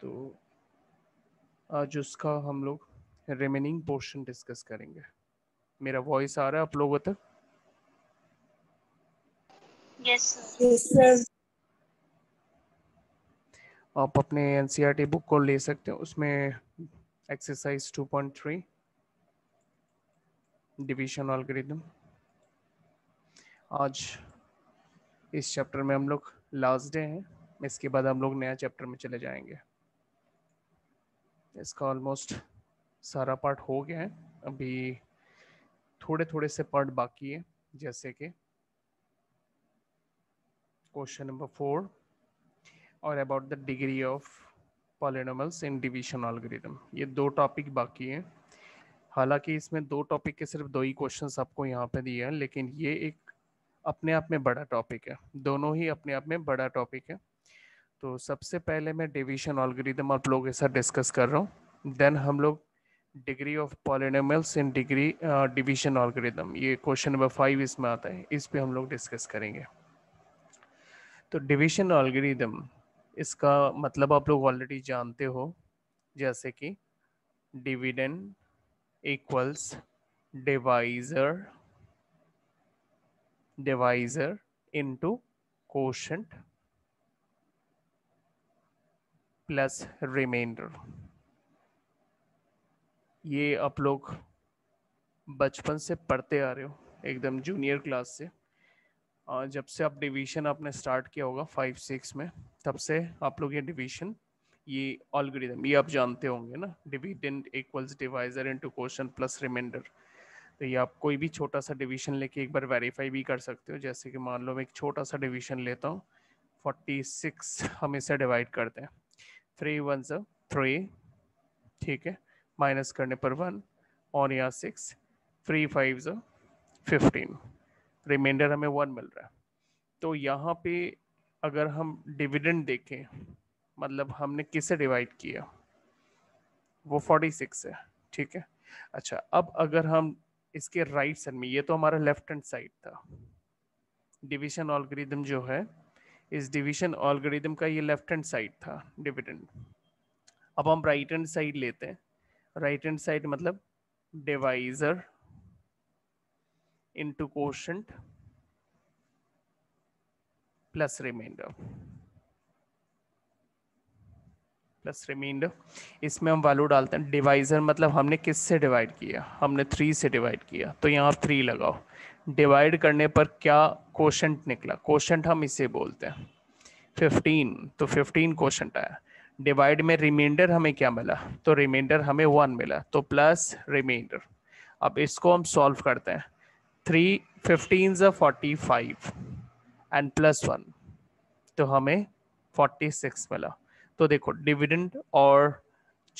तो आज उसका हम लोग रिमेनिंग पोर्शन डिस्कस करेंगे मेरा वॉइस आ रहा है आप लोगों तक आप अपने एनसीईआरटी बुक e को ले सकते हैं उसमें एक्सरसाइज 2.3 डिवीजन एल्गोरिथम आज इस चैप्टर में हम लोग लास्ट डे हैं इसके बाद हम लोग नया चैप्टर में चले जाएंगे इसका ऑलमोस्ट सारा पार्ट हो गया है अभी थोड़े थोड़े से पार्ट बाकी है जैसे कि क्वेश्चन नंबर फोर और about the degree of polynomials in division algorithm ये दो टॉपिक बाकी हैं हालांकि इसमें दो टॉपिक के सिर्फ दो ही क्वेश्चंस आपको यहाँ पे दिए हैं लेकिन ये एक अपने आप में बड़ा टॉपिक है दोनों ही अपने आप में बड़ा टॉपिक है तो सबसे पहले मैं डिवीजन ऑलग्रिदम आप लोगों के साथ डिस्कस कर रहा हूँ देन हम लोग degree of polynomials in degree division algorithm ये क्वेश्चन नंबर फाइव इसमें आता है इस पर हम लोग डिस्कस करेंगे तो डिवीजन ऑलग्रिदम इसका मतलब आप लोग ऑलरेडी जानते हो जैसे कि dividend equals divisor divisor into quotient plus remainder ये आप लोग बचपन से पढ़ते आ रहे हो एकदम जूनियर क्लास से जब से आप डिवीजन आपने स्टार्ट किया होगा फाइव सिक्स में तब से आप लोग ये डिवीजन ये ऑलग्रीदम ये आप जानते होंगे ना dividend equals divisor into question plus remainder तो ये आप कोई भी छोटा सा डिवीजन लेके एक बार वेरीफाई भी कर सकते हो जैसे कि मान लो मैं एक छोटा सा डिवीजन लेता हूँ फोर्टी सिक्स हम इसे डिवाइड करते हैं थ्री वन जो थ्री ठीक है माइनस करने पर वन और यहाँ सिक्स थ्री फाइव जो फिफ्टीन रिमाइंडर हमें वन मिल रहा है तो यहाँ पे अगर हम डिविडेंड देखें मतलब हमने किसे डिवाइड किया वो फोर्टी सिक्स है ठीक है अच्छा अब अगर हम इसके राइट साइड में ये तो हमारा लेफ्ट हैंड साइड था डिविजन ऑलग्रिदम जो है इस डिवीजन ऑलगोरिदम का ये लेफ्ट हैंड साइड था डिविडेंड अब हम राइट हैंड साइड लेते हैं राइट हैंड साइड मतलब divisor into quotient plus remainder plus remainder इसमें हम वैल्यू डालते हैं डिवाइजर मतलब हमने किससे डिवाइड किया हमने थ्री से डिवाइड किया तो यहाँ थ्री लगाओ डिवाइड करने पर क्या क्वेश्चन निकला क्वेश्चन हम इसे बोलते हैं फिफ्टीन तो फिफ्टीन क्वेश्चन आया डिवाइड में रिमाइंडर हमें क्या मिला तो रिमाइंडर हमें वन मिला तो प्लस रिमाइंडर अब इसको हम सॉल्व करते हैं थ्री फिफ्टीन ज forty five and plus one तो हमें फोर्टी सिक्स मिला तो देखो डिविडेंड और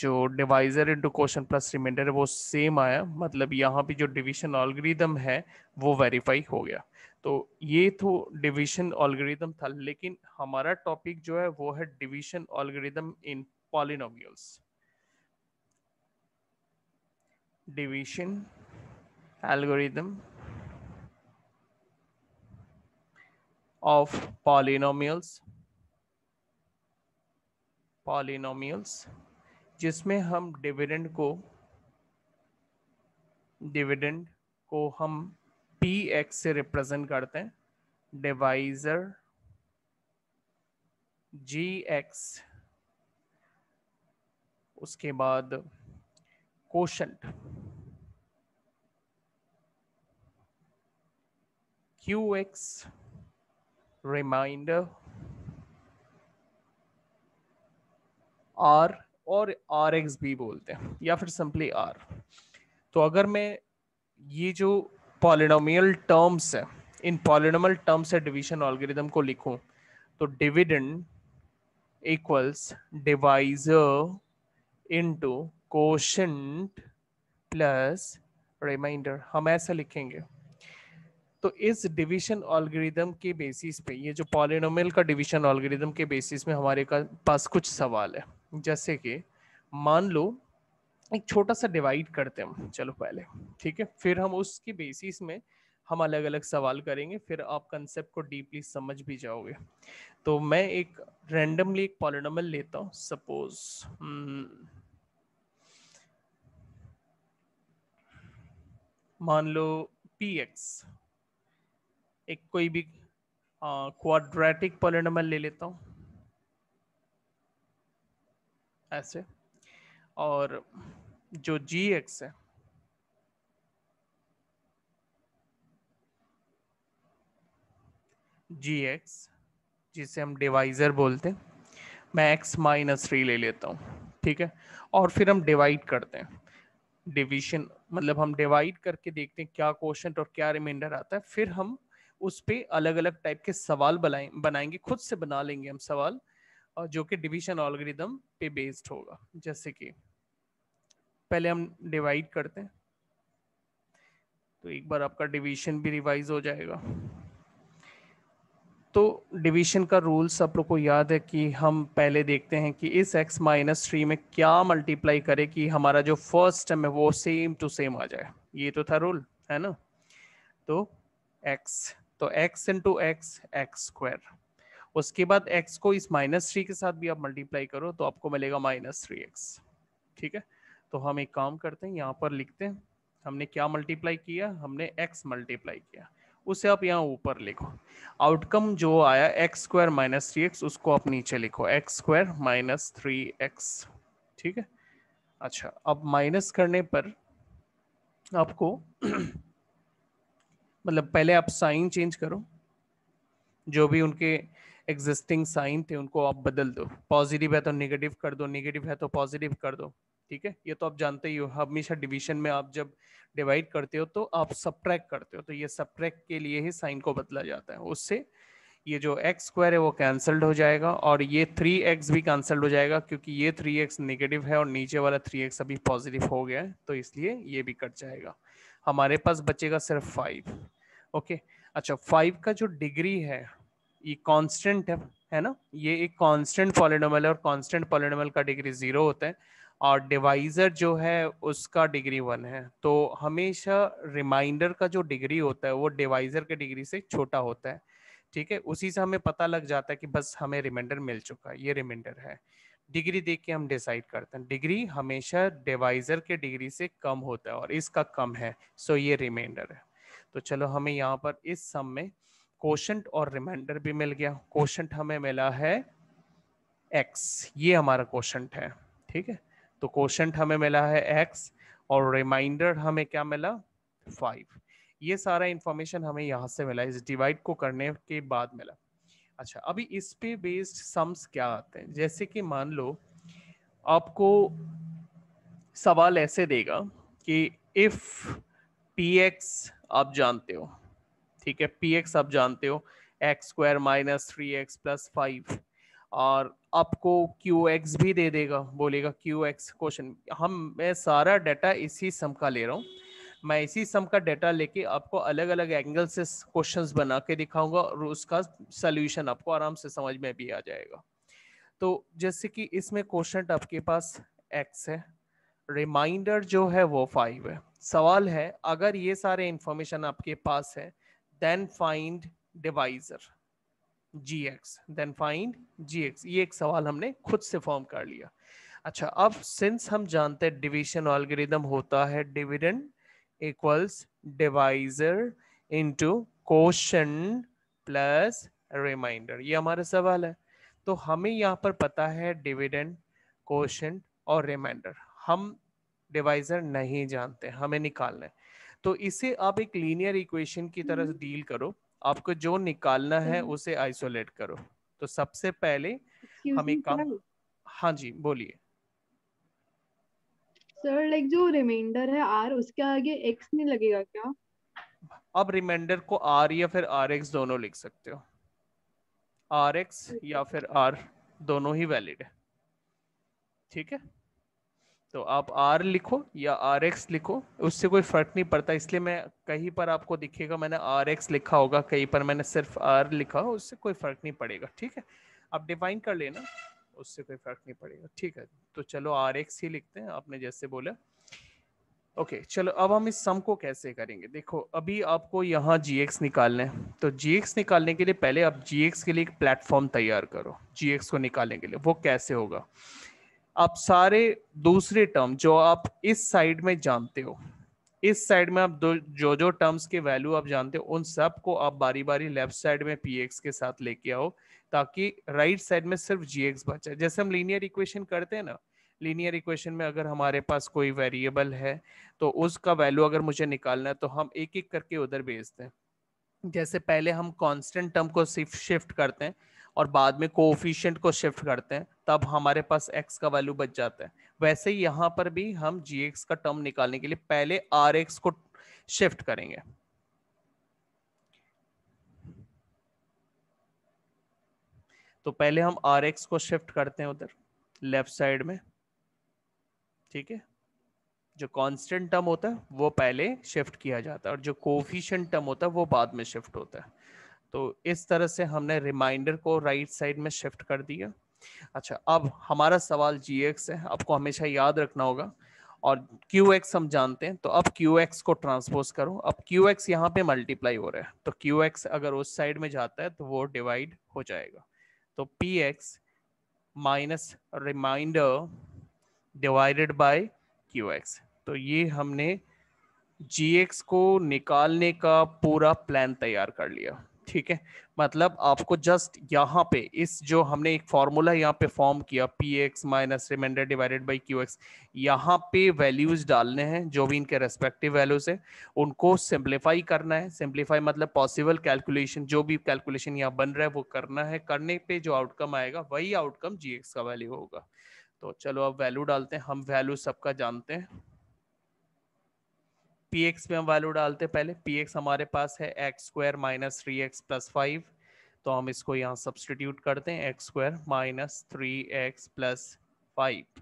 जो divisor into question plus remainder है वो सेम आया मतलब यहाँ पे जो डिवीजन ऑलग्रीदम है वो वेरीफाई हो गया तो ये तो डिवीजन ऑलग्रीदम था लेकिन हमारा टॉपिक जो है वो है division algorithm in polynomials division algorithm of polynomials polynomials जिसमें हम डिविडेंड को डिविडेंड को हम पी एक्स से रिप्रेजेंट करते हैं डिवाइजर जी एक्स उसके बाद quotient q x remainder r और आर एक्स भी बोलते हैं या फिर सिंपली आर तो अगर मैं ये जो पॉलिनोमियल टर्म्स है इन पॉलिनोमल टर्म्स है डिविजन ऑलग्रिदम को लिखूं तो dividend equals divisor into quotient plus remainder हम ऐसा लिखेंगे तो इस डिवीजन ऑलग्रिदम के बेसिस पे ये जो पॉलिनोमियल का डिवीजन ऑलग्रिदम के बेसिस में हमारे का पास कुछ सवाल है जैसे कि मान लो एक छोटा सा डिवाइड करते हैं चलो पहले ठीक है फिर हम उसके बेसिस में हम अलग अलग सवाल करेंगे फिर आप कंसेप्ट को डीपली समझ भी जाओगे तो मैं एक रैंडमली एक पॉलिनोमल लेता हूँ सपोज हम्म, मान लो पी एक्स एक कोई भी क्वाड्रेटिक पॉलिनोमल ले लेता हूँ ऐसे और जो जी एक्स है जी एक्स जिसे हम डिवाइज़र बोलते हैं मैं x माइनस थ्री ले लेता हूँ ठीक है और फिर हम डिवाइड करते हैं डिवीजन मतलब हम डिवाइड करके देखते हैं क्या क्वेश्चन और क्या रिमाइंडर आता है फिर हम उस पर अलग अलग टाइप के सवाल बनाए बनाएंगे खुद से बना लेंगे हम सवाल और जो कि डिवीजन ऑलग्रिदम पे बेस्ड होगा जैसे कि पहले हम डिवाइड करते हैं तो एक बार आपका डिवीजन भी रिवाइज हो जाएगा तो डिवीजन का रूल्स आप लोग को याद है कि हम पहले देखते हैं कि इस x माइनस थ्री में क्या मल्टीप्लाई करें कि हमारा जो फर्स्ट टर्म है वो सेम टू सेम आ जाए ये तो था रूल है ना तो x तो x into x x square उसके बाद x को इस माइनस थ्री के साथ भी आप मल्टीप्लाई करो तो आपको मिलेगा माइनस थ्री एक्स ठीक है तो हम एक काम करते हैं यहाँ पर लिखते हैं हमने क्या मल्टीप्लाई किया हमने x मल्टीप्लाई किया उसे आप यहाँ ऊपर लिखो आउटकम जो आया x square minus three x उसको आप नीचे लिखो x square minus three x ठीक है अच्छा अब माइनस करने पर आपको मतलब पहले आप साइन चेंज करो जो भी उनके एग्जिस्टिंग साइन थे उनको आप बदल दो पॉजिटिव है तो निगेटिव कर दो निगेटिव है तो पॉजिटिव कर दो ठीक है ये तो आप जानते ही हो हमेशा डिवीजन में आप जब डिवाइड करते हो तो आप सब्ट्रैक्ट करते हो तो ये सब्ट्रैक्ट के लिए ही साइन को बदला जाता है उससे ये जो एक्स स्क्वायर है वो कैंसल्ड हो जाएगा और ये थ्री एक्स भी कैंसल्ड हो जाएगा क्योंकि ये थ्री एक्स निगेटिव है और नीचे वाला थ्री एक्स अभी पॉजिटिव हो गया है तो इसलिए ये भी कट जाएगा हमारे पास बचेगा सिर्फ फाइव ओके अच्छा फाइव का जो डिग्री है ये कांस्टेंट है है ना ये एक कांस्टेंट पॉलिनोमल है और कांस्टेंट पॉलिनोमल का डिग्री जीरो होता है और डिवाइजर जो है उसका डिग्री वन है तो हमेशा रिमाइंडर का जो डिग्री होता है वो डिवाइजर के डिग्री से छोटा होता है ठीक है उसी से हमें पता लग जाता है कि बस हमें रिमाइंडर मिल चुका है ये रिमाइंडर है डिग्री देख के हम डिसाइड करते हैं डिग्री हमेशा डिवाइजर के डिग्री से कम होता है और इसका कम है सो ये रिमाइंडर है तो चलो हमें यहाँ पर इस सम में कोशंट और रिमाइंडर भी मिल गया कोशंट हम्म। हमें मिला है एक्स ये हमारा कोशंट है ठीक है तो कोशंट हमें मिला है एक्स और रिमाइंडर हमें क्या मिला फाइव ये सारा इंफॉर्मेशन हमें यहाँ से मिला इस डिवाइड को करने के बाद मिला अच्छा अभी इस पे बेस्ड सम्स क्या आते हैं जैसे कि मान लो आपको सवाल ऐसे देगा कि इफ पी आप जानते हो ठीक है पी एक्स आप जानते हो x square minus three x plus five और आपको क्यू एक्स भी दे देगा बोलेगा क्यू एक्स क्वेश्चन हम मैं सारा डाटा इसी सम का ले रहा हूँ मैं इसी सम का डाटा लेके आपको अलग अलग एंगल से क्वेश्चंस बना के दिखाऊंगा और उसका सोल्यूशन आपको आराम से समझ में भी आ जाएगा तो जैसे कि इसमें क्वेश्चन आपके पास एक्स है रिमाइंडर जो है वो फाइव है सवाल है अगर ये सारे इंफॉर्मेशन आपके पास है then find divisor gx then find gx ये एक सवाल हमने खुद से फॉर्म कर लिया अच्छा अब सिंस हम जानते हैं डिवीजन ऑलग्रिदम होता है dividend equals divisor into question plus remainder ये हमारा सवाल है तो हमें यहाँ पर पता है डिविडेंड क्वेश्चन और रिमाइंडर हम डिवाइजर नहीं जानते हमें निकालना है तो इसे आप एक लीनियर इक्वेशन की तरह डील हम्म। करो आपको जो निकालना है हम्म। उसे आइसोलेट करो तो सबसे पहले हमें काम हाँ जी बोलिए सर लाइक जो रिमाइंडर है आर उसके आगे एक्स नहीं लगेगा क्या अब रिमाइंडर को आर या फिर आर एक्स दोनों लिख सकते हो आर एक्स या फिर आर दोनों ही वैलिड है ठीक है तो आप आर लिखो या आर एक्स लिखो उससे कोई फर्क नहीं पड़ता इसलिए मैं कहीं पर आपको दिखेगा मैंने आर एक्स लिखा होगा कहीं पर मैंने सिर्फ आर लिखा हो उससे कोई फर्क नहीं पड़ेगा ठीक है आप डिफाइन कर लेना उससे कोई फर्क नहीं पड़ेगा ठीक है तो चलो आर एक्स ही लिखते हैं आपने जैसे बोला ओके चलो अब हम इस सम को कैसे करेंगे देखो अभी आपको यहाँ जी एक्स निकालना है तो जी एक्स निकालने के लिए पहले आप जी एक्स के लिए एक प्लेटफॉर्म तैयार करो जी एक्स को निकालने के लिए वो कैसे होगा आप सारे दूसरे टर्म जो आप इस साइड में जानते हो इस साइड में आप जो जो टर्म्स के वैल्यू आप जानते हो उन सब को आप बारी बारी लेफ्ट साइड में पी एक्स के साथ लेके आओ ताकि राइट साइड में सिर्फ जी एक्स बचा जैसे हम लीनियर इक्वेशन करते हैं ना लीनियर इक्वेशन में अगर हमारे पास कोई वेरिएबल है तो उसका वैल्यू अगर मुझे निकालना है तो हम एक एक करके उधर भेजते हैं जैसे पहले हम कांस्टेंट टर्म को शिफ्ट करते हैं और बाद में कोफिशियंट को शिफ्ट करते हैं तब हमारे पास x का वैल्यू बच जाता है वैसे यहां पर भी हम जी का टर्म निकालने के लिए पहले आर को शिफ्ट करेंगे तो पहले हम आर को शिफ्ट करते हैं उधर लेफ्ट साइड में ठीक है जो कांस्टेंट टर्म होता है वो पहले शिफ्ट किया जाता है और जो कोफिशियंट टर्म होता है वो बाद में शिफ्ट होता है तो इस तरह से हमने रिमाइंडर को राइट साइड में शिफ्ट कर दिया अच्छा अब हमारा सवाल जी एक्स है आपको हमेशा याद रखना होगा और क्यू एक्स हम जानते हैं तो अब क्यू एक्स को ट्रांसपोज करो अब क्यू एक्स यहाँ पे मल्टीप्लाई हो रहा है तो क्यू एक्स अगर उस साइड में जाता है तो वो डिवाइड हो जाएगा तो p x minus remainder divided by q x तो ये हमने जी एक्स को निकालने का पूरा प्लान तैयार कर लिया ठीक है मतलब आपको जस्ट यहाँ पे इस जो हमने एक फॉर्मूला यहाँ पे फॉर्म किया p x minus remainder divided by q x यहाँ पे वैल्यूज डालने हैं जो भी इनके रेस्पेक्टिव वैल्यूज है उनको सिंप्लीफाई करना है सिंप्लीफाई मतलब पॉसिबल कैलकुलेशन जो भी कैलकुलेशन यहाँ बन रहा है वो करना है करने पे जो आउटकम आएगा वही आउटकम जी का वैल्यू होगा तो चलो अब वैल्यू डालते हैं हम वैल्यू सबका जानते हैं पी एक्स पे हम वैल्यू डालते हैं पहले पी एक्स हमारे पास है x square minus three x plus five तो हम इसको यहाँ सब्सटीट्यूट करते हैं x square minus three x plus five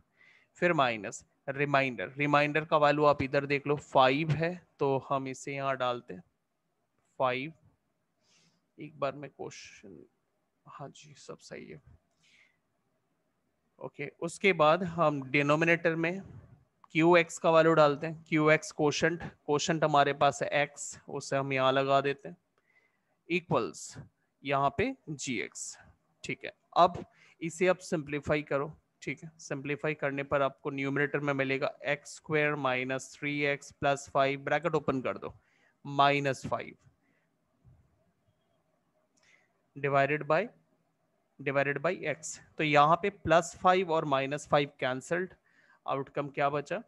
फिर माइनस रिमाइंडर रिमाइंडर का वैल्यू आप इधर देख लो फाइव है तो हम इसे यहाँ डालते हैं फाइव एक बार में क्वेश्चन हाँ जी सब सही है ओके okay, उसके बाद हम डिनोमिनेटर में क्यू एक्स का वैल्यू डालते हैं क्यू एक्स कोशंट कोशंट हमारे पास है एक्स उसे हम यहाँ लगा देते हैं इक्वल्स यहाँ पे जी एक्स ठीक है अब इसे अब सिंप्लीफाई करो ठीक है सिंप्लीफाई करने पर आपको न्यूमिनेटर में मिलेगा x square minus three x plus five bracket open कर दो minus five divided by divided by x तो यहाँ पे प्लस फाइव और माइनस फाइव कैंसल्ड आउटकम क्या बचा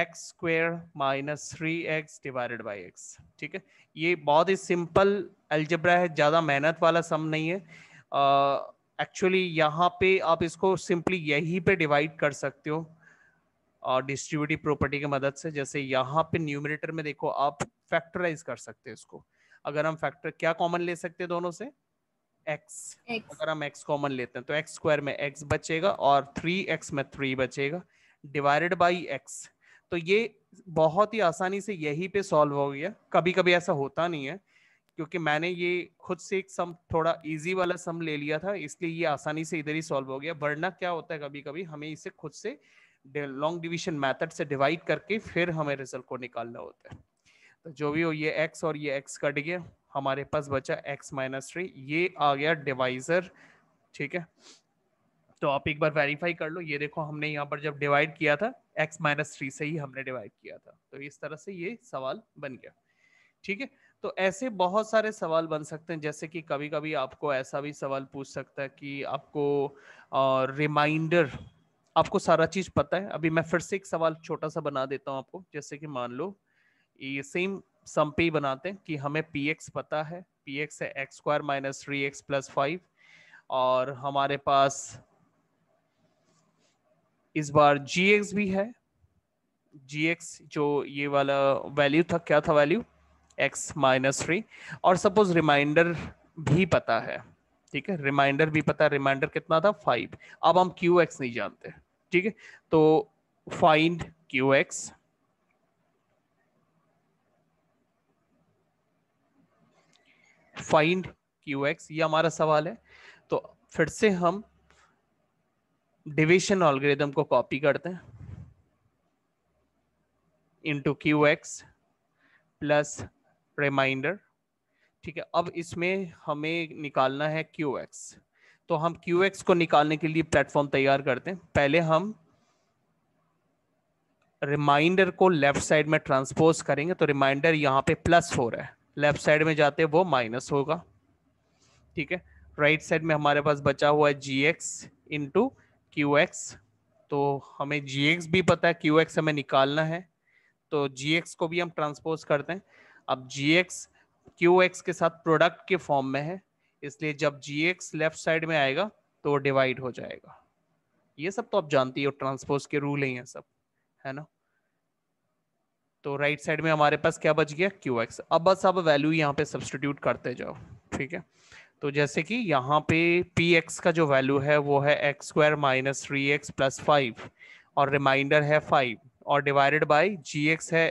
x square minus three x divided by x ठीक है ये बहुत ही सिंपल एल्जब्रा है ज़्यादा मेहनत वाला सम नहीं है एक्चुअली uh, यहाँ पे आप इसको सिंपली यही पे डिवाइड कर सकते हो और डिस्ट्रीब्यूटिव प्रॉपर्टी की मदद से जैसे यहाँ पे न्यूमिनेटर में देखो आप फैक्टराइज कर सकते हो इसको अगर हम फैक्टर क्या कॉमन ले सकते हैं दोनों से एक्स अगर हम एक्स कॉमन लेते हैं तो एक्स स्क्वायर में एक्स बचेगा और थ्री एक्स में थ्री बचेगा डिवाइडेड बाई एक्स तो ये बहुत ही आसानी से यही पे सॉल्व हो गया कभी कभी ऐसा होता नहीं है क्योंकि मैंने ये खुद से एक सम थोड़ा इजी वाला सम ले लिया था इसलिए ये आसानी से इधर ही सॉल्व हो गया वरना क्या होता है कभी कभी हमें इसे खुद से लॉन्ग डिविजन मैथड से डिवाइड करके फिर हमें रिजल्ट को निकालना होता है तो जो भी हो ये एक्स और ये एक्स कट गया हमारे पास बचा एक्स माइनस थ्री ये आ गया डिवाइजर ठीक है तो आप एक बार वेरीफाई कर लो ये देखो हमने यहाँ पर जब डिवाइड किया था x माइनस थ्री से ही हमने डिवाइड किया था तो इस तरह से ये सवाल बन गया ठीक है तो ऐसे बहुत सारे सवाल बन सकते हैं जैसे कि कभी कभी आपको ऐसा भी सवाल पूछ सकता है कि आपको रिमाइंडर आपको सारा चीज पता है अभी मैं फिर से एक सवाल छोटा सा बना देता हूँ आपको जैसे कि मान लो ये सेम सम पे ही बनाते हैं कि हमें पी एक्स पता है पी एक्स है x square minus three x plus five और हमारे पास इस बार जी एक्स भी है जी एक्स जो ये वाला वैल्यू था क्या था वैल्यू एक्स माइनस थ्री और सपोज रिमाइंडर भी पता है ठीक है रिमाइंडर भी पता है रिमाइंडर कितना था फाइव अब हम क्यू एक्स नहीं जानते ठीक है तो find q x find q x ये हमारा सवाल है तो फिर से हम डिविशन ऑलग्रिदम को कॉपी करते हैं into q x plus remainder ठीक है अब इसमें हमें निकालना है क्यू एक्स तो हम क्यू एक्स को निकालने के लिए प्लेटफॉर्म तैयार करते हैं पहले हम रिमाइंडर को लेफ्ट साइड में ट्रांसपोज करेंगे तो रिमाइंडर यहाँ पे प्लस हो रहा है लेफ्ट साइड में जाते वो माइनस होगा ठीक है राइट साइड में हमारे पास बचा हुआ है g x into q x तो हमें जी एक्स भी पता है क्यू एक्स हमें निकालना है तो जी एक्स को भी हम ट्रांसपोज करते हैं अब जी एक्स क्यू एक्स के साथ प्रोडक्ट के फॉर्म में है इसलिए जब जी एक्स लेफ्ट साइड में आएगा तो वो डिवाइड हो जाएगा ये सब तो आप जानती हो ट्रांसपोज के रूल ही हैं सब है ना तो राइट साइड में हमारे पास क्या बच गया क्यू एक्स अब बस अब वैल्यू यहाँ पे सब्सटीट्यूट करते जाओ ठीक है तो जैसे कि यहाँ पे पी एक्स का जो वैल्यू है वो है x square minus three x plus five और रिमाइंडर है फाइव और डिवाइडेड बाय जी एक्स है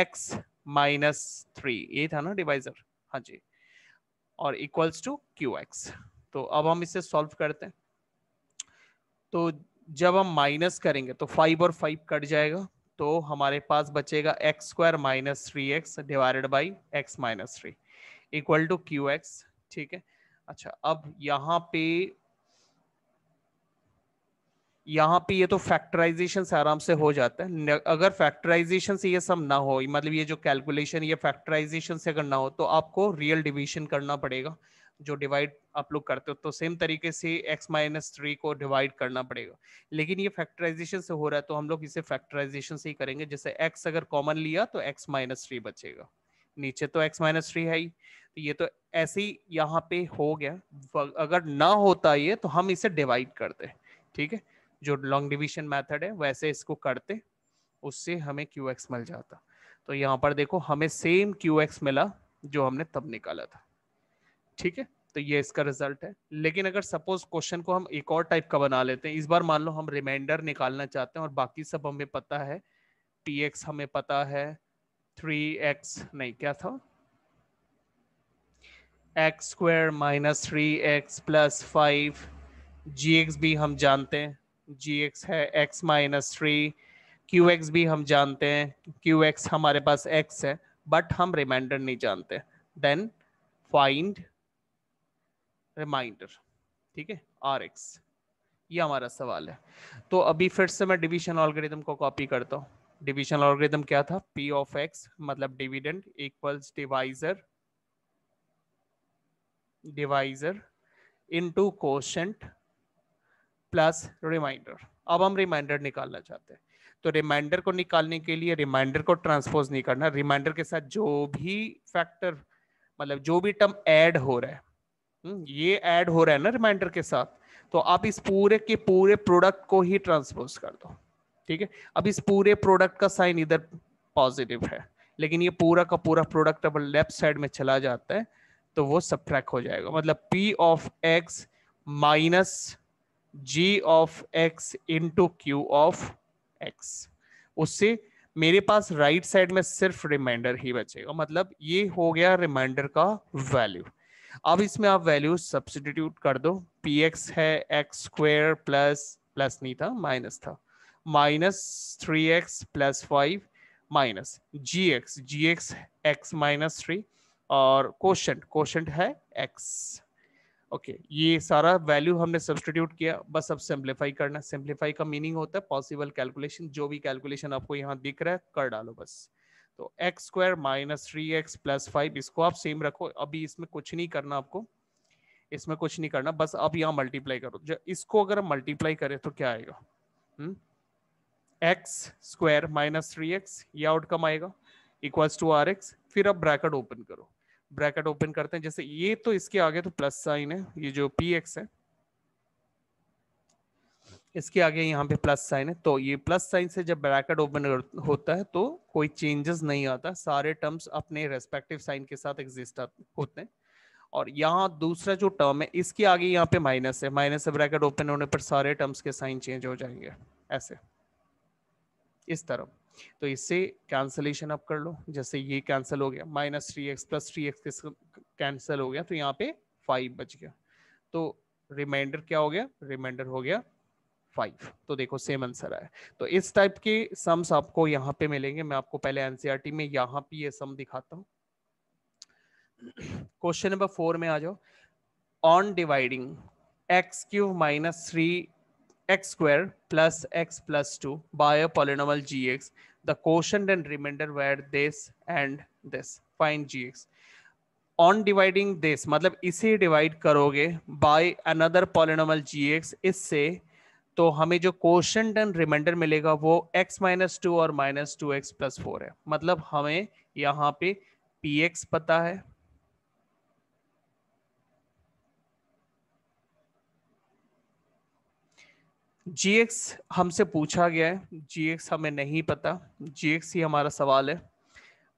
एक्स माइनस थ्री ये था ना डिवाइजर हाँ जी और इक्वल्स टू क्यू एक्स तो अब हम इसे सॉल्व करते हैं तो जब हम माइनस करेंगे तो फाइव और फाइव कट जाएगा तो हमारे पास बचेगा x square minus three x divided by x minus three equal to q x ठीक है अच्छा अब यहाँ पे यहाँ पे ये तो फैक्टराइजेशन से आराम से हो जाता है अगर फैक्टराइजेशन से ये सब ना हो मतलब ये जो कैलकुलेशन ये फैक्टराइजेशन से करना हो तो आपको रियल डिवीजन करना पड़ेगा जो डिवाइड आप लोग करते हो तो सेम तरीके से x माइनस थ्री को डिवाइड करना पड़ेगा लेकिन ये फैक्टराइजेशन से हो रहा है तो हम लोग इसे फैक्टराइजेशन से ही करेंगे जैसे x अगर कॉमन लिया तो x माइनस थ्री बचेगा नीचे तो x माइनस थ्री है ही तो ये तो ऐसे ही यहाँ पे हो गया अगर ना होता ये तो हम इसे डिवाइड करते ठीक है जो लॉन्ग डिविजन मैथड है वैसे इसको करते उससे हमें क्यू एक्स मिल जाता तो यहाँ पर देखो हमें सेम क्यू एक्स मिला जो हमने तब निकाला था ठीक है तो ये इसका रिजल्ट है लेकिन अगर सपोज क्वेश्चन को हम एक और टाइप का बना लेते हैं इस बार मान लो हम रिमाइंडर निकालना चाहते हैं और बाकी सब हमें पता है टी एक्स हमें पता है थ्री एक्स नहीं क्या था x square minus three x plus five g x भी हम जानते हैं जी एक्स है x minus three q x भी हम जानते हैं क्यू एक्स हमारे पास एक्स है बट हम रिमाइंडर नहीं जानते देन फाइंड रिमाइंडर ठीक है आर एक्स ये हमारा सवाल है तो अभी फिर से मैं डिवीजन ऑलग्रिदम को कॉपी करता हूँ डिवीजन ऑलग्रिदम क्या था पी ऑफ एक्स मतलब dividend equals divisor divisor into quotient plus remainder अब हम रिमाइंडर निकालना चाहते हैं तो रिमाइंडर को निकालने के लिए रिमाइंडर को ट्रांसपोज नहीं करना रिमाइंडर के साथ जो भी फैक्टर मतलब जो भी टर्म ऐड हो रहा है हम्म, ये ऐड हो रहा है ना रिमाइंडर के साथ तो आप इस पूरे के पूरे प्रोडक्ट को ही ट्रांसपोज कर दो ठीक है अब इस पूरे प्रोडक्ट का साइन इधर पॉजिटिव है लेकिन ये पूरा का पूरा प्रोडक्ट अब लेफ्ट साइड में चला जाता है तो वो सब्ट्रैक्ट हो जाएगा मतलब p of x minus g of x into q of x उससे मेरे पास राइट right साइड में सिर्फ रिमाइंडर ही बचेगा मतलब ये हो गया रिमाइंडर का वैल्यू अब इसमें आप वैल्यू सब्सटीट्यूट कर दो पी एक्स है एक्स स्क्वेयर प्लस प्लस नहीं था माइनस था minus three x plus five minus g x g x x minus three और क्वेश्चन क्वेश्चन है एक्स ओके okay, ये सारा वैल्यू हमने सब्सटीट्यूट किया बस अब सिंप्लीफाई करना सिंप्लीफाई का मीनिंग होता है पॉसिबल कैलकुलेशन जो भी कैलकुलेशन आपको यहाँ दिख रहा है कर डालो बस तो x square minus three x plus five इसको आप सेम रखो अभी इसमें कुछ नहीं करना आपको इसमें कुछ नहीं करना बस अब यहाँ मल्टीप्लाई करो जब इसको अगर हम मल्टीप्लाई करें तो क्या आएगा x square minus three x ये आउटकम आएगा इक्वल्स टू आर एक्स फिर अब ब्रैकेट ओपन करो ब्रैकेट ओपन करते हैं जैसे ये तो इसके आगे तो प्लस साइन है ये जो पी एक्स है इसके आगे यहाँ पे प्लस साइन है तो ये प्लस साइन से जब ब्रैकेट ओपन होता है तो कोई चेंजेस नहीं आता सारे टर्म्स अपने रेस्पेक्टिव साइन के साथ एग्जिस्ट होते हैं और यहाँ दूसरा जो टर्म है इसके आगे यहाँ पे माइनस है माइनस से ब्रैकेट ओपन होने पर सारे टर्म्स के साइन चेंज हो जाएंगे ऐसे इस तरह तो इससे कैंसलेशन अप कर लो जैसे ये कैंसिल हो गया minus three x plus three x cancel हो गया तो यहाँ पे फाइव बच गया तो रिमाइंडर क्या हो गया रिमाइंडर हो गया फाइव तो देखो सेम आंसर आया तो इस टाइप के सम्स आपको यहाँ पे मिलेंगे मैं आपको पहले एनसीआर e में यहाँ पे ये सम दिखाता हूँ क्वेश्चन नंबर फोर में आ जाओ on dividing x cube minus three x square plus x plus 2 by a polynomial gx the quotient and remainder were this and this find gx on dividing this मतलब इसे divide करोगे by another polynomial GX इससे तो हमें जो question and reminder मिलेगा वो x minus two और minus two x plus four है मतलब हमें यहाँ पे px पता है जीएक्स हमसे पूछा गया है जीएक्स हमें नहीं पता जीएक्स ही हमारा सवाल है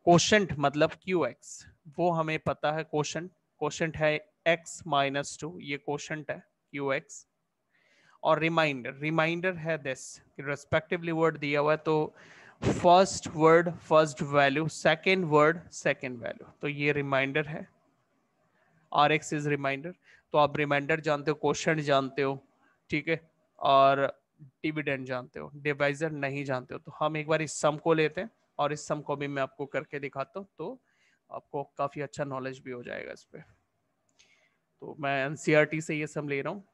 क्वेश्चन मतलब क्यू एक्स वो हमें पता है क्वेश्चन क्वेश्चन है एक्स माइनस टू ये क्वेश्चन है क्यू एक्स और रिमाइंडर रिमाइंडर है दिस रेस्पेक्टिवली वर्ड दिया हुआ है तो first word first value second word second value तो ये रिमाइंडर है आर एक्स इज रिमाइंडर तो आप रिमाइंडर जानते हो क्वेश्चन जानते हो ठीक है और डिविडेंड जानते हो डिवाइजर नहीं जानते हो तो हम एक बार इस सम को लेते हैं और इस सम को भी मैं आपको करके दिखाता हूँ तो आपको काफ़ी अच्छा नॉलेज भी हो जाएगा इस पर तो मैं एन e से ये सम ले रहा हूँ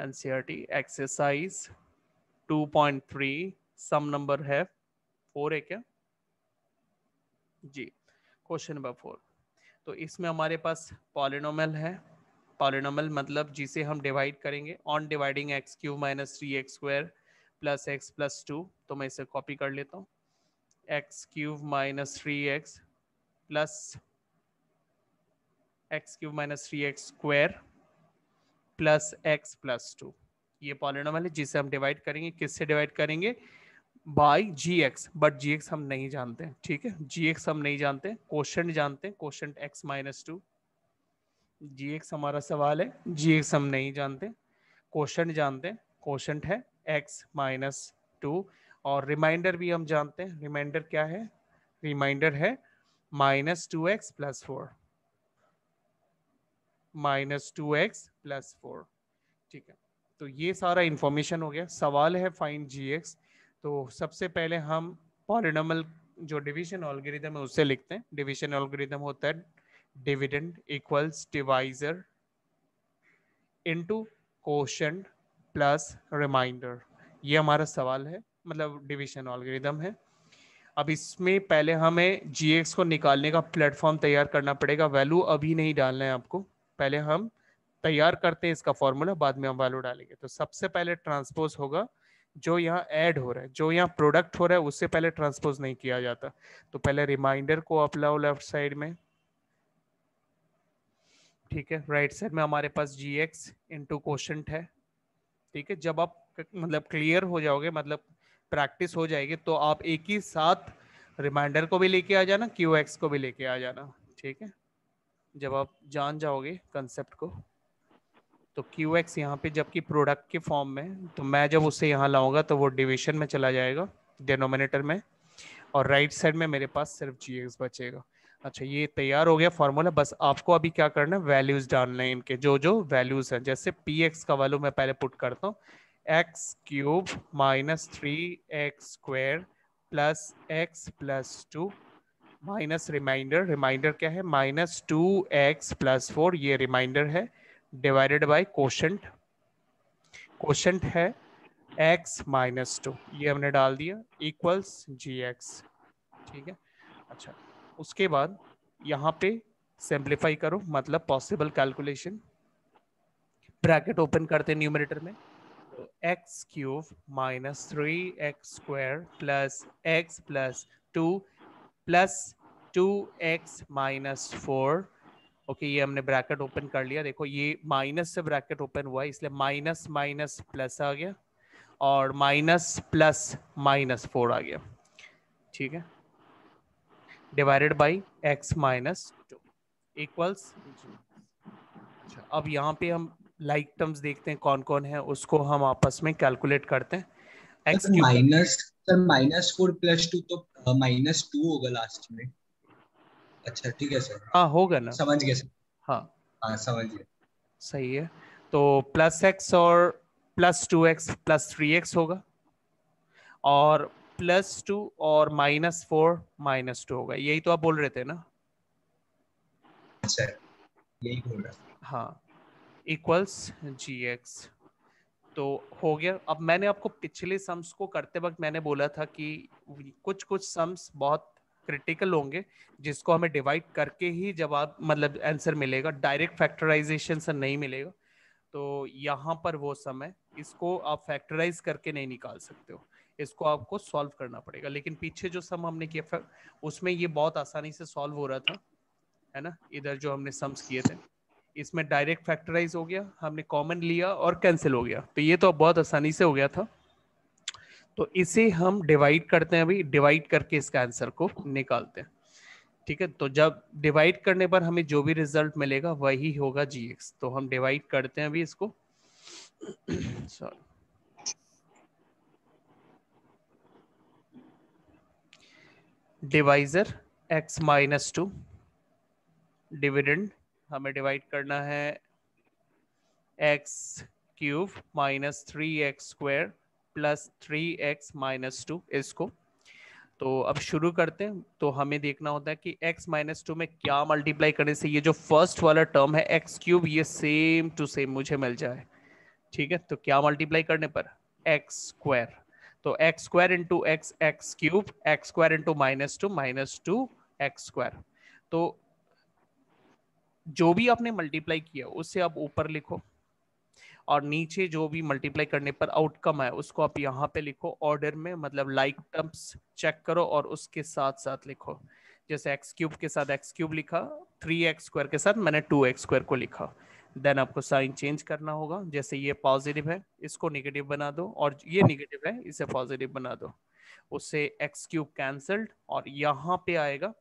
एन एक्सरसाइज 2.3 सम नंबर है फोर है क्या जी क्वेश्चन नंबर फोर तो इसमें हमारे पास पॉलिनोमल है पॉलिनोमल मतलब जिसे हम डिवाइड करेंगे on dividing x cube minus three x square plus x plus two तो मैं इसे कॉपी कर लेता हूँ x cube minus three x plus x cube minus three x square plus x plus two ये पॉलिनोमल है जिसे हम डिवाइड करेंगे किससे डिवाइड करेंगे by g x but g x हम नहीं जानते ठीक है जी एक्स हम नहीं जानते क्वेश्चन जानते question x minus two g x हमारा सवाल है जी एक्स हम नहीं जानते क्वेश्चन जानते क्वेश्चन है एक्स माइनस टू और रिमाइंडर भी हम जानते हैं रिमाइंडर क्या है रिमाइंडर है minus two x plus four minus two x plus four ठीक है तो ये सारा इंफॉर्मेशन हो गया सवाल है फाइन जी एक्स तो सबसे पहले हम पॉलिनमल जो डिवीजन ऑलग्रिदम है उससे लिखते हैं डिवीजन ऑलग्रिदम होता है dividend equals divisor into quotient plus remainder ये हमारा सवाल है मतलब डिवीजन ऑलग्रिदम है अब इसमें पहले हमें जी को निकालने का प्लेटफॉर्म तैयार करना पड़ेगा वैल्यू अभी नहीं डालना है आपको पहले हम तैयार करते हैं इसका फॉर्मूला बाद में हम वैल्यू डालेंगे तो सबसे पहले ट्रांसपोज होगा जो यहाँ ऐड हो रहा है जो यहाँ प्रोडक्ट हो रहा है उससे पहले ट्रांसपोज नहीं किया जाता तो पहले रिमाइंडर को आप लाओ लेफ्ट साइड में ठीक है राइट साइड में हमारे पास जी एक्स इंटू क्वेश्चन है ठीक है जब आप मतलब क्लियर हो जाओगे मतलब प्रैक्टिस हो जाएगी तो आप एक ही साथ रिमाइंडर को भी लेके आ जाना क्यू एक्स को भी लेके आ जाना ठीक है जब आप जान जाओगे कंसेप्ट को तो क्यू एक्स यहाँ पे जबकि प्रोडक्ट के फॉर्म में तो मैं जब उसे यहाँ लाऊंगा तो वो डिविजन में चला जाएगा डिनोमिनेटर में और राइट right साइड में मेरे पास सिर्फ जी एक्स बचेगा अच्छा ये तैयार हो गया फॉर्मूला बस आपको अभी क्या करना है वैल्यूज डालना है इनके जो जो वैल्यूज हैं जैसे पी एक्स का वैल्यू मैं पहले पुट करता हूँ x cube minus three x square plus x plus two minus remainder remainder क्या है minus two x plus four ये रिमाइंडर है डिवाइडेड बाय कोशंट कोशंट है एक्स माइनस टू ये हमने डाल दिया इक्वल्स जी एक्स ठीक है अच्छा उसके बाद यहाँ पे सिंप्लीफाई करो मतलब पॉसिबल कैलकुलेशन ब्रैकेट ओपन करते न्यूमरेटर में तो x cube minus three x square plus x plus two plus two x minus four okay ये हमने ब्रैकेट ओपन कर लिया देखो ये माइनस से ब्रैकेट ओपन हुआ है इसलिए माइनस माइनस प्लस आ गया और माइनस प्लस माइनस फोर आ गया ठीक है divided by x minus two equals अब यहाँ पे हम लाइक like टर्म्स देखते हैं कौन कौन है उसको हम आपस में कैलकुलेट करते हैं x minus sir minus four plus two तो माइनस टू होगा लास्ट में अच्छा ठीक है सर हाँ होगा ना समझ गए सर हाँ हाँ समझ गए सही है तो प्लस एक्स और plus two x plus three x होगा और प्लस टू और माइनस फोर माइनस टू होगा यही तो आप बोल रहे थे ना यही बोल रहा हाँ इक्वल्स जी एक्स तो हो गया अब मैंने आपको पिछले सम्स को करते वक्त मैंने बोला था कि कुछ कुछ सम्स बहुत क्रिटिकल होंगे जिसको हमें डिवाइड करके ही जवाब मतलब आंसर मिलेगा डायरेक्ट फैक्टराइजेशन से नहीं मिलेगा तो यहाँ पर वो समय इसको आप फैक्टराइज करके नहीं निकाल सकते हो इसको आपको सॉल्व करना पड़ेगा लेकिन पीछे जो सम हमने किया था उसमें ये बहुत आसानी से सॉल्व हो रहा था है ना इधर जो हमने सम्स किए थे इसमें डायरेक्ट फैक्टराइज हो गया हमने कॉमन लिया और कैंसिल हो गया तो ये तो बहुत आसानी से हो गया था तो इसे हम डिवाइड करते हैं अभी डिवाइड करके इसका आंसर को निकालते हैं ठीक है तो जब डिवाइड करने पर हमें जो भी रिजल्ट मिलेगा वही होगा जी तो हम डिवाइड करते हैं अभी इसको sorry divisor x minus two dividend हमें डिवाइड करना है x cube minus three x square plus three x minus two इसको तो अब शुरू करते हैं तो हमें देखना होता है कि x माइनस टू में क्या मल्टीप्लाई करने से ये जो फर्स्ट वाला टर्म है x क्यूब ये सेम टू सेम मुझे मिल जाए ठीक है तो क्या मल्टीप्लाई करने पर एक्स स्क्वायर तो x square into x x cube x square into minus two minus two x square तो जो भी आपने मल्टीप्लाई किया उससे आप ऊपर लिखो और नीचे जो भी मल्टीप्लाई करने पर आउटकम है उसको आप यहाँ पे लिखो ऑर्डर में मतलब लाइक टर्म्स चेक करो और उसके साथ साथ लिखो जैसे एक्स क्यूब के साथ एक्स क्यूब लिखा थ्री एक्स स्क्वायर के साथ मैंने टू एक्स स्क्वायर को लिखा देन आपको साइन चेंज करना होगा जैसे ये पॉजिटिव है इसको निगेटिव बना दो और ये निगेटिव है इसे पॉजिटिव बना दो उससे एक्स क्यूब कैंसल्ड और यहाँ पे आएगा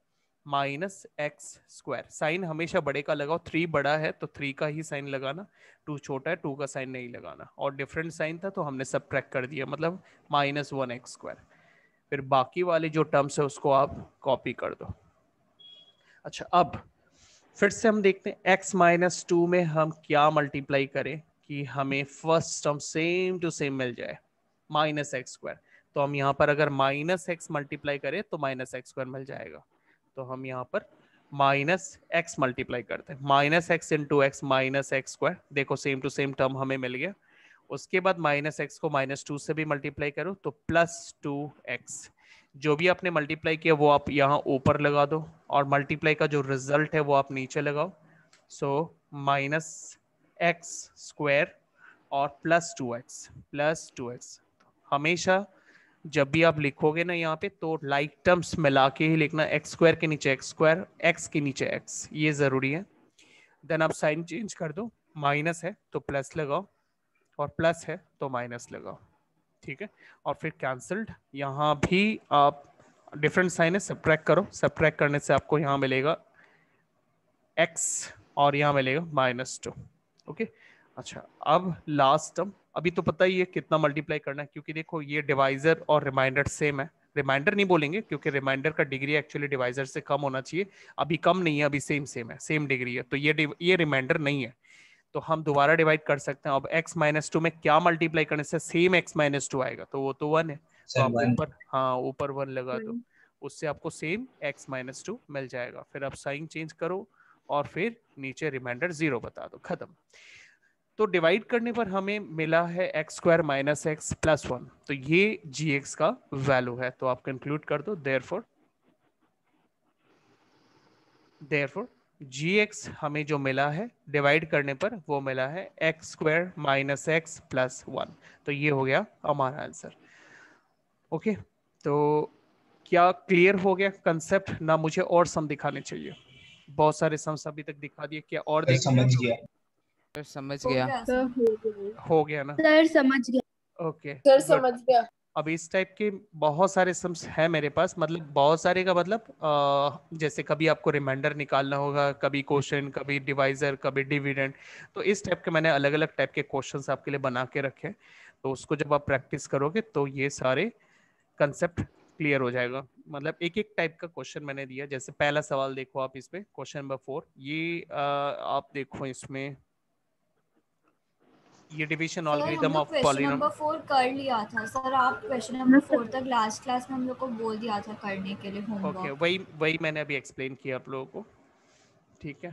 माइनस एक्स स्क्वायर साइन हमेशा बड़े का लगाओ थ्री बड़ा है तो थ्री का ही साइन लगाना टू छोटा है टू का साइन नहीं लगाना और डिफरेंट साइन था तो हमने सब ट्रैक कर दिया मतलब माइनस वन एक्स स्क्वायर फिर बाकी वाले जो टर्म्स है उसको आप कॉपी कर दो अच्छा अब फिर से हम देखते हैं एक्स माइनस टू में हम क्या मल्टीप्लाई करें कि हमें first term same to same मिल जाए माइनस एक्स स्क्वायर तो हम यहाँ पर अगर माइनस एक्स मल्टीप्लाई करें तो माइनस एक्स स्क्वायर मिल जाएगा तो हम यहाँ पर माइनस एक्स मल्टीप्लाई करते हैं minus x into x minus x square देखो सेम टू सेम टर्म हमें मिल गया उसके बाद माइनस एक्स को माइनस टू से भी मल्टीप्लाई करो तो प्लस टू एक्स जो भी आपने मल्टीप्लाई किया वो आप यहाँ ऊपर लगा दो और मल्टीप्लाई का जो रिजल्ट है वो आप नीचे लगाओ सो माइनस एक्स स्क्वायर और plus two x plus two x हमेशा जब भी आप लिखोगे ना यहाँ पे तो लाइक टर्म्स मिला के ही लिखना एक्स स्क्वायर के नीचे एक्स स्क्वायर एक्स के नीचे एक्स ये ज़रूरी है देन आप साइन चेंज कर दो माइनस है तो प्लस लगाओ और प्लस है तो माइनस लगाओ ठीक है और फिर कैंसल्ड यहाँ भी आप डिफरेंट साइन है सब्ट्रैक्ट करो सब्ट्रैक्ट करने से आपको यहाँ मिलेगा एक्स और यहाँ मिलेगा माइनस टू ओके अच्छा अब लास्ट टर्म अभी तो पता ही है कितना मल्टीप्लाई करना है क्योंकि देखो ये डिवाइजर और रिमाइंडर सेम है रिमाइंडर नहीं बोलेंगे क्योंकि रिमाइंडर का डिग्री एक्चुअली डिवाइजर से कम होना चाहिए अभी कम नहीं है अभी सेम सेम है सेम डिग्री है तो ये ये रिमाइंडर नहीं है तो हम दोबारा डिवाइड कर सकते हैं अब x माइनस टू में क्या मल्टीप्लाई करने से सेम x माइनस टू आएगा तो वो तो वन है हाँ, ऊपर हाँ ऊपर वन लगा दो हम्म। उससे आपको सेम एक्स माइनस टू मिल जाएगा फिर आप साइन चेंज करो और फिर नीचे रिमाइंडर जीरो बता दो खत्म तो डिवाइड करने पर हमें मिला है x square minus x plus one तो ये जी एक्स का वैल्यू है तो आप कंक्लूड कर दो therefore therefore g x हमें जो मिला है डिवाइड करने पर वो मिला है x square minus x plus one तो ये हो गया हमारा आंसर ओके तो क्या क्लियर हो गया कंसेप्ट ना मुझे और सम दिखाने चाहिए बहुत सारे सम्स अभी तक दिखा दिए क्या और देख समझ गया सर समझ गया हो गया तो ना सर समझ गया ओके सर समझ गया अब इस टाइप के बहुत सारे सम्स हैं मेरे पास मतलब बहुत सारे का मतलब जैसे कभी आपको रिमाइंडर निकालना होगा कभी क्वेश्चन कभी डिवाइजर कभी डिविडेंड तो इस टाइप के मैंने अलग अलग टाइप के क्वेश्चंस आपके लिए बना के रखे तो उसको जब आप प्रैक्टिस करोगे तो ये सारे कंसेप्ट क्लियर हो जाएगा मतलब एक एक टाइप का क्वेश्चन मैंने दिया जैसे पहला सवाल देखो आप इसमें क्वेश्चन नंबर फोर ये आ, आप देखो इसमें ये division already of polynomial number 4 कर लिया था सर आप क्वेश्चन नंबर 4 तक लास्ट क्लास में हम लोग को बोल दिया था करने के लिए होमवर्क ओके okay, वही वही मैंने अभी एक्सप्लेन किया आप लोगों को ठीक है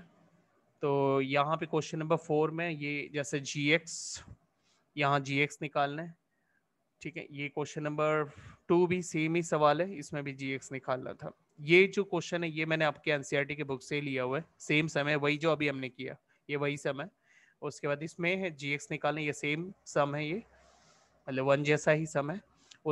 तो यहाँ पे क्वेश्चन नंबर फोर में ये जैसे जी एक्स यहाँ जी एक्स निकालना है ठीक है ये क्वेश्चन नंबर टू भी सेम ही सवाल है इसमें भी जी निकालना था ये जो क्वेश्चन है ये मैंने आपके एनसीईआरटी e के बुक से लिया हुआ है सेम समय वही जो अभी हमने किया ये वही समय उसके बाद इसमें है जी एक्स निकालने ये सेम सम है ये मतलब वन जैसा ही समय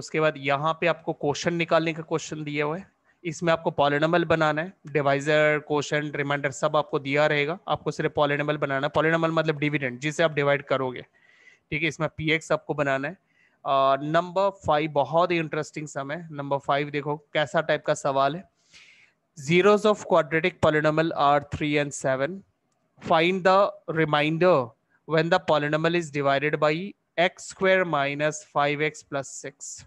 उसके बाद यहाँ पे आपको क्वेश्चन निकालने का क्वेश्चन दिया हुआ है इसमें आपको पॉलिनमल बनाना है डिवाइजर क्वेश्चन रिमाइंडर सब आपको दिया रहेगा आपको सिर्फ पॉलिनमल बनाना है पॉलिनमल मतलब डिविडेंड जिसे आप डिवाइड करोगे ठीक है इसमें पी आपको बनाना है नंबर फाइव बहुत ही इंटरेस्टिंग समय नंबर फाइव देखो कैसा टाइप का सवाल है zeros of quadratic polynomial are three and seven find the remainder when the polynomial is divided by x square minus five x plus six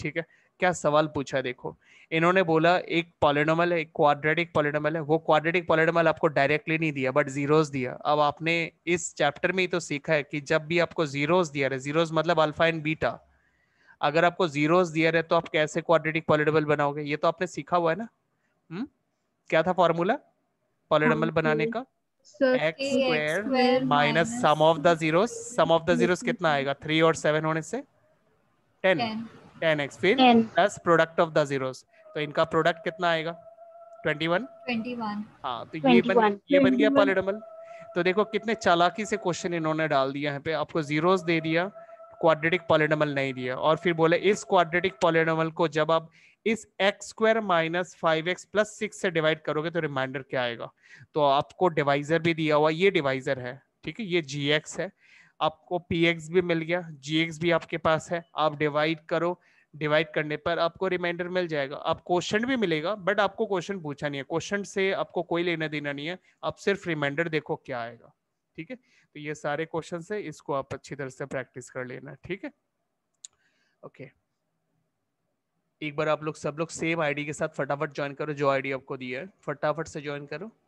ठीक है क्या सवाल पूछा देखो इन्होंने बोला एक पॉलिनोमल है एक क्वाड्रेटिक पॉलिनोमल है वो क्वाड्रेटिक पॉलिनोमल आपको डायरेक्टली नहीं दिया बट जीरोस दिया अब आपने इस चैप्टर में ही तो सीखा है कि जब भी आपको जीरोस दिया रहे जीरोस मतलब अल्फा एंड बीटा अगर आपको जीरोस दिया रहे तो आप कैसे क्वाड्रेटिक पॉलिनोमल बनाओगे ये तो आपने सीखा हुआ है ना हम्म क्या था फॉर्मूला हाँ, पॉलिनोमल बनाने का x square minus sum of the zeros sum of the zeros कितना आएगा थ्री और सेवन होने से टेन टेन एक्स फिर plus product of the zeros तो इनका प्रोडक्ट कितना आएगा ट्वेंटी वन ट्वेंटी हाँ तो ये बन ये बन गया पॉलिडमल तो देखो कितने चालाकी से क्वेश्चन इन्होंने डाल दिया है पे आपको जीरोस दे दिया क्वाड्रेटिक पॉलिडमल नहीं दिया और फिर बोले इस क्वाड्रेटिक पॉलिडमल को जब आप इस x square minus five x plus six से डिवाइड करोगे तो रिमाइंडर क्या आएगा तो आपको डिवाइजर भी दिया हुआ ये डिवाइजर है ठीक है ये जी है आपको पी भी मिल गया जी भी आपके पास है आप डिवाइड करो डिवाइड करने पर आपको रिमाइंडर मिल जाएगा आप क्वेश्चन भी मिलेगा बट आपको क्वेश्चन पूछा नहीं है क्वेश्चन से आपको कोई लेना देना नहीं है आप सिर्फ रिमाइंडर देखो क्या आएगा ठीक है तो ये सारे क्वेश्चन है इसको आप अच्छी तरह से प्रैक्टिस कर लेना ठीक है ओके एक बार आप लोग सब लोग सेम आईडी के साथ फटाफट ज्वाइन करो जो आईडी आपको दिया है फटाफट से ज्वाइन करो